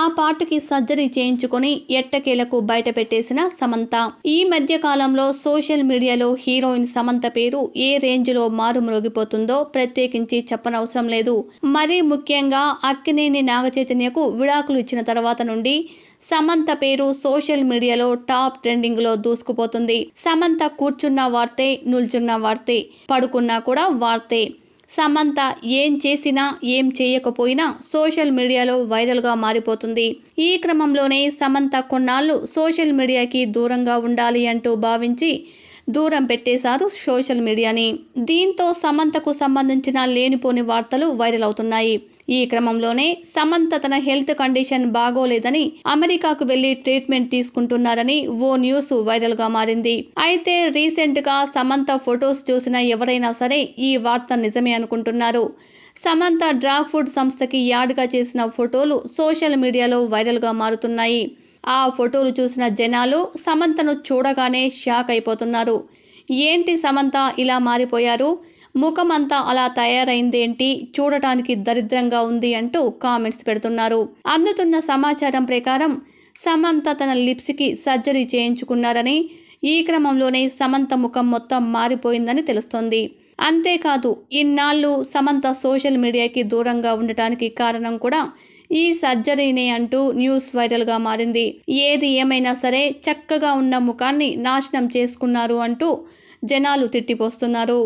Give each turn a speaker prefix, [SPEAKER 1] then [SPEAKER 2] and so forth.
[SPEAKER 1] ఆ పాటుకి సర్జరీ చేయించుకుని ఎట్టకేలకు బయట పెట్టేసిన సమంత ఈ మధ్య కాలంలో సోషల్ మీడియాలో హీరోయిన్ సమంత పేరు ఏ రేంజ్లో మారుమ్రోగిపోతుందో ప్రత్యేకించి చెప్పనవసరం లేదు మరీ ముఖ్యంగా అక్కినేని నాగచైతన్యకు విడాకులు ఇచ్చిన తర్వాత నుండి సమంత పేరు సోషల్ మీడియాలో టాప్ ట్రెండింగ్లో దూసుకుపోతుంది సమంత కూర్చున్న వార్తే నుల్చున్న వార్తే పడుకున్నా కూడా వార్తే సమంత ఏం చేసినా ఏం చేయకపోయినా సోషల్ మీడియాలో వైరల్గా మారిపోతుంది ఈ క్రమంలోనే సమంత కొన్నాళ్ళు సోషల్ మీడియాకి దూరంగా ఉండాలి అంటూ భావించి దూరం పెట్టేశారు సోషల్ మీడియాని దీంతో సమంతకు సంబంధించిన లేనిపోని వార్తలు వైరల్ అవుతున్నాయి ఈ క్రమంలోనే సమంత తన హెల్త్ కండిషన్ బాగోలేదని అమెరికాకు వెళ్లి ట్రీట్మెంట్ తీసుకుంటున్నారని ఓ న్యూస్ వైరల్ గా మారింది అయితే రీసెంట్ గా సమంత ఫొటోస్ చూసిన ఎవరైనా సరే ఈ వార్త నిజమే అనుకుంటున్నారు సమంత డ్రాగ్ ఫుడ్ సంస్థకి యాడ్గా చేసిన ఫోటోలు సోషల్ మీడియాలో వైరల్గా మారుతున్నాయి ఆ ఫోటోలు చూసిన జనాలు సమంతను చూడగానే షాక్ అయిపోతున్నారు ఏంటి సమంత ఇలా మారిపోయారు ముఖమంతా అలా తయారైందేంటి చూడటానికి దరిద్రంగా ఉంది అంటూ కామెంట్స్ పెడుతున్నారు అందుతున్న సమాచారం ప్రకారం సమంత తన లిప్స్కి సర్జరీ చేయించుకున్నారని ఈ క్రమంలోనే సమంత ముఖం మొత్తం మారిపోయిందని తెలుస్తోంది అంతేకాదు ఇన్నాళ్ళు సమంత సోషల్ మీడియాకి దూరంగా ఉండటానికి కారణం కూడా ఈ సర్జరీనే అంటూ న్యూస్ వైరల్గా మారింది ఏది ఏమైనా సరే చక్కగా ఉన్న ముఖాన్ని నాశనం చేసుకున్నారు అంటూ జనాలు తిట్టిపోస్తున్నారు